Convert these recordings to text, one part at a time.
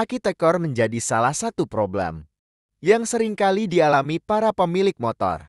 arsitektur menjadi salah satu problem yang seringkali dialami para pemilik motor.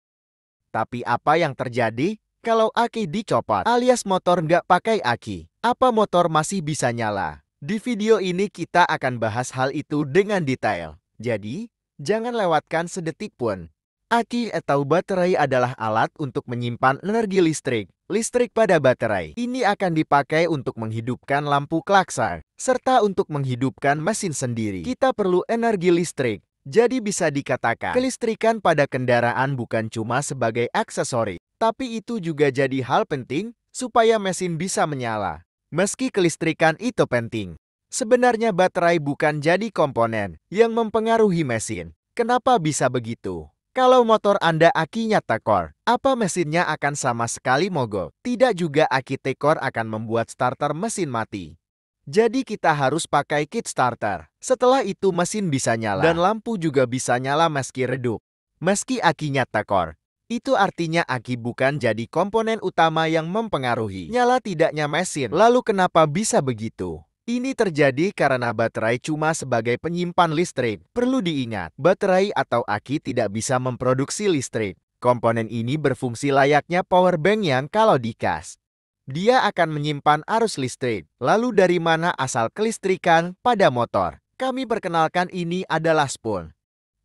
Tapi apa yang terjadi kalau aki dicopot alias motor nggak pakai aki? Apa motor masih bisa nyala? Di video ini kita akan bahas hal itu dengan detail. Jadi, jangan lewatkan sedetik pun. Aki atau baterai adalah alat untuk menyimpan energi listrik listrik pada baterai. Ini akan dipakai untuk menghidupkan lampu klaksa, serta untuk menghidupkan mesin sendiri. Kita perlu energi listrik, jadi bisa dikatakan kelistrikan pada kendaraan bukan cuma sebagai aksesori, tapi itu juga jadi hal penting supaya mesin bisa menyala. Meski kelistrikan itu penting, sebenarnya baterai bukan jadi komponen yang mempengaruhi mesin. Kenapa bisa begitu? Kalau motor Anda akinya tekor, apa mesinnya akan sama sekali mogok. Tidak juga aki tekor akan membuat starter mesin mati. Jadi kita harus pakai kit starter. Setelah itu mesin bisa nyala dan lampu juga bisa nyala meski redup. Meski akinya tekor, itu artinya aki bukan jadi komponen utama yang mempengaruhi nyala tidaknya mesin. Lalu kenapa bisa begitu? Ini terjadi karena baterai cuma sebagai penyimpan listrik. Perlu diingat, baterai atau aki tidak bisa memproduksi listrik. Komponen ini berfungsi layaknya power bank yang kalau dikas, dia akan menyimpan arus listrik. Lalu dari mana asal kelistrikan pada motor? Kami perkenalkan ini adalah spool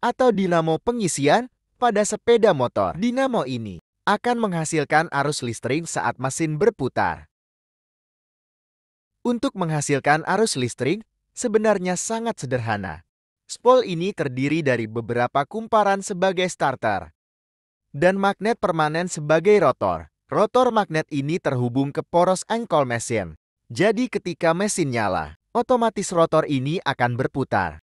atau dinamo pengisian pada sepeda motor. Dinamo ini akan menghasilkan arus listrik saat mesin berputar. Untuk menghasilkan arus listrik, sebenarnya sangat sederhana. Spool ini terdiri dari beberapa kumparan sebagai starter dan magnet permanen sebagai rotor. Rotor magnet ini terhubung ke poros engkol mesin. Jadi ketika mesin nyala, otomatis rotor ini akan berputar.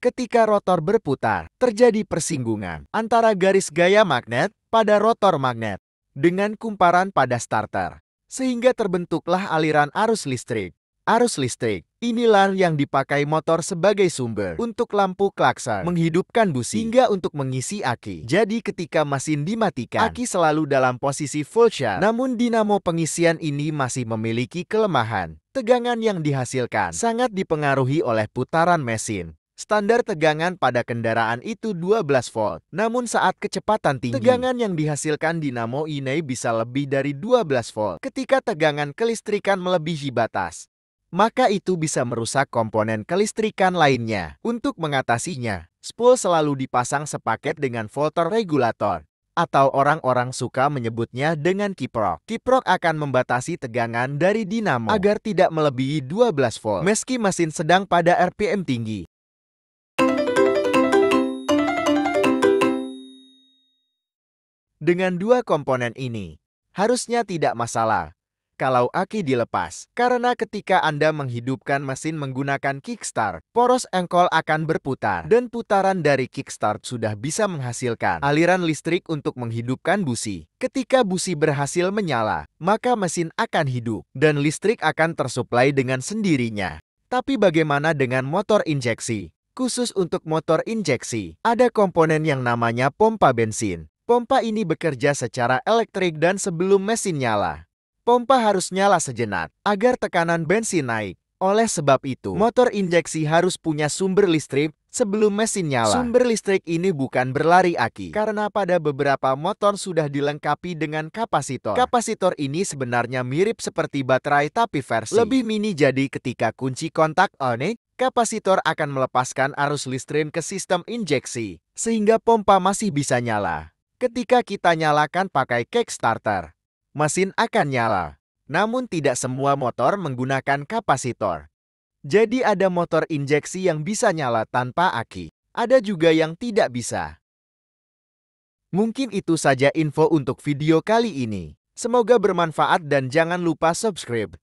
Ketika rotor berputar, terjadi persinggungan antara garis gaya magnet pada rotor magnet dengan kumparan pada starter sehingga terbentuklah aliran arus listrik. Arus listrik inilah yang dipakai motor sebagai sumber untuk lampu klakson, menghidupkan busi, hingga untuk mengisi aki. Jadi ketika mesin dimatikan, aki selalu dalam posisi full charge. Namun dinamo pengisian ini masih memiliki kelemahan. Tegangan yang dihasilkan sangat dipengaruhi oleh putaran mesin. Standar tegangan pada kendaraan itu 12 volt. Namun saat kecepatan tinggi, tegangan yang dihasilkan dinamo ini bisa lebih dari 12 volt. Ketika tegangan kelistrikan melebihi batas, maka itu bisa merusak komponen kelistrikan lainnya. Untuk mengatasinya, spool selalu dipasang sepaket dengan voltor regulator atau orang-orang suka menyebutnya dengan kiprok. Kiprok akan membatasi tegangan dari dinamo agar tidak melebihi 12 volt meski mesin sedang pada RPM tinggi. Dengan dua komponen ini, harusnya tidak masalah kalau aki dilepas, karena ketika Anda menghidupkan mesin menggunakan kickstart, poros engkol akan berputar dan putaran dari kickstart sudah bisa menghasilkan aliran listrik untuk menghidupkan busi. Ketika busi berhasil menyala, maka mesin akan hidup dan listrik akan tersuplai dengan sendirinya. Tapi bagaimana dengan motor injeksi? Khusus untuk motor injeksi, ada komponen yang namanya pompa bensin. Pompa ini bekerja secara elektrik dan sebelum mesin nyala, pompa harus nyala sejenak agar tekanan bensin naik. Oleh sebab itu, motor injeksi harus punya sumber listrik sebelum mesin nyala. Sumber listrik ini bukan berlari aki, karena pada beberapa motor sudah dilengkapi dengan kapasitor. Kapasitor ini sebenarnya mirip seperti baterai tapi versi lebih mini jadi ketika kunci kontak it, kapasitor akan melepaskan arus listrik ke sistem injeksi, sehingga pompa masih bisa nyala. Ketika kita nyalakan pakai cake starter, mesin akan nyala. Namun tidak semua motor menggunakan kapasitor. Jadi ada motor injeksi yang bisa nyala tanpa aki. Ada juga yang tidak bisa. Mungkin itu saja info untuk video kali ini. Semoga bermanfaat dan jangan lupa subscribe.